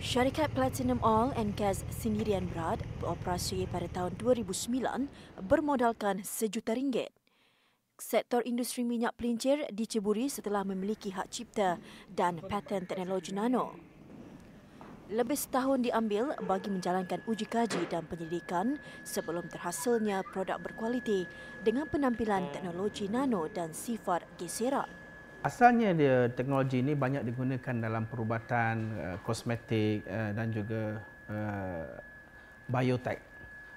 Syarikat Platinum Oil and Gas Sendirian Berat beroperasi pada tahun 2009 bermodalkan sejuta ringgit. Sektor industri minyak pelincir diceburi setelah memiliki hak cipta dan paten teknologi nano. Lebih setahun diambil bagi menjalankan uji kaji dan penyelidikan sebelum terhasilnya produk berkualiti dengan penampilan teknologi nano dan sifat geseran. Asalnya dia teknologi ini banyak digunakan dalam perubatan uh, kosmetik uh, dan juga uh, eh, biotek.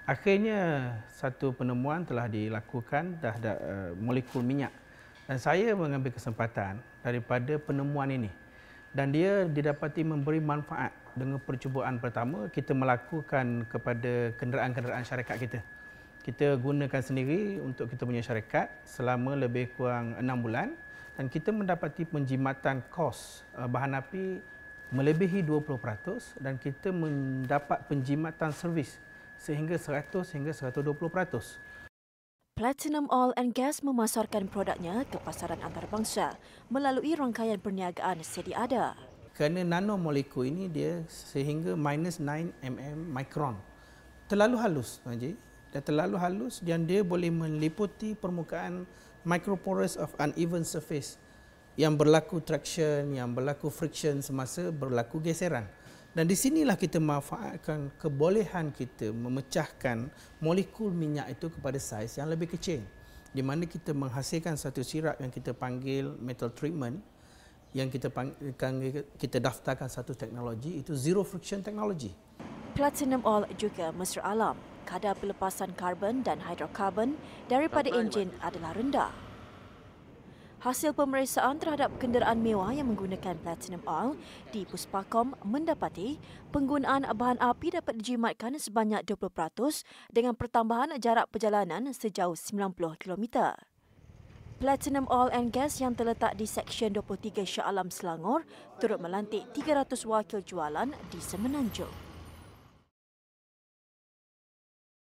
Akhirnya satu penemuan telah dilakukan dah ada uh, molekul minyak dan saya mengambil kesempatan daripada penemuan ini dan dia didapati memberi manfaat dengan percubaan pertama kita melakukan kepada kenderaan-kenderaan syarikat kita. Kita gunakan sendiri untuk kita punya syarikat selama lebih kurang enam bulan dan kita mendapati penjimatan kos eh, bahan api melebihi 20% dan kita mendapat penjimatan servis sehingga 100 sehingga 120%. Platinum Oil and Gas memasarkan produknya ke pasaran antarabangsa melalui rangkaian perniagaan sedia ada. Kerana nanomolekul ini dia sehingga minus 9 mm mikron. Terlalu halus, Tuan Dia terlalu halus dan dia boleh meliputi permukaan microporous of uneven surface yang berlaku traction, yang berlaku friction semasa berlaku geseran. Dan di sinilah kita manfaatkan kebolehan kita memecahkan molekul minyak itu kepada saiz yang lebih kecil. Di mana kita menghasilkan satu sirap yang kita panggil metal treatment yang kita panggil, kita daftarkan satu teknologi itu zero friction technology. Platinum oil juga mesra alam kadar pelepasan karbon dan hidrokarbon daripada enjin adalah rendah. Hasil pemeriksaan terhadap kenderaan mewah yang menggunakan platinum oil di Puspakom mendapati penggunaan bahan api dapat dijimatkan sebanyak 20% dengan pertambahan jarak perjalanan sejauh 90km. Platinum Oil and Gas yang terletak di Seksyen 23 Shah Alam Selangor turut melantik 300 wakil jualan di Semenanjung.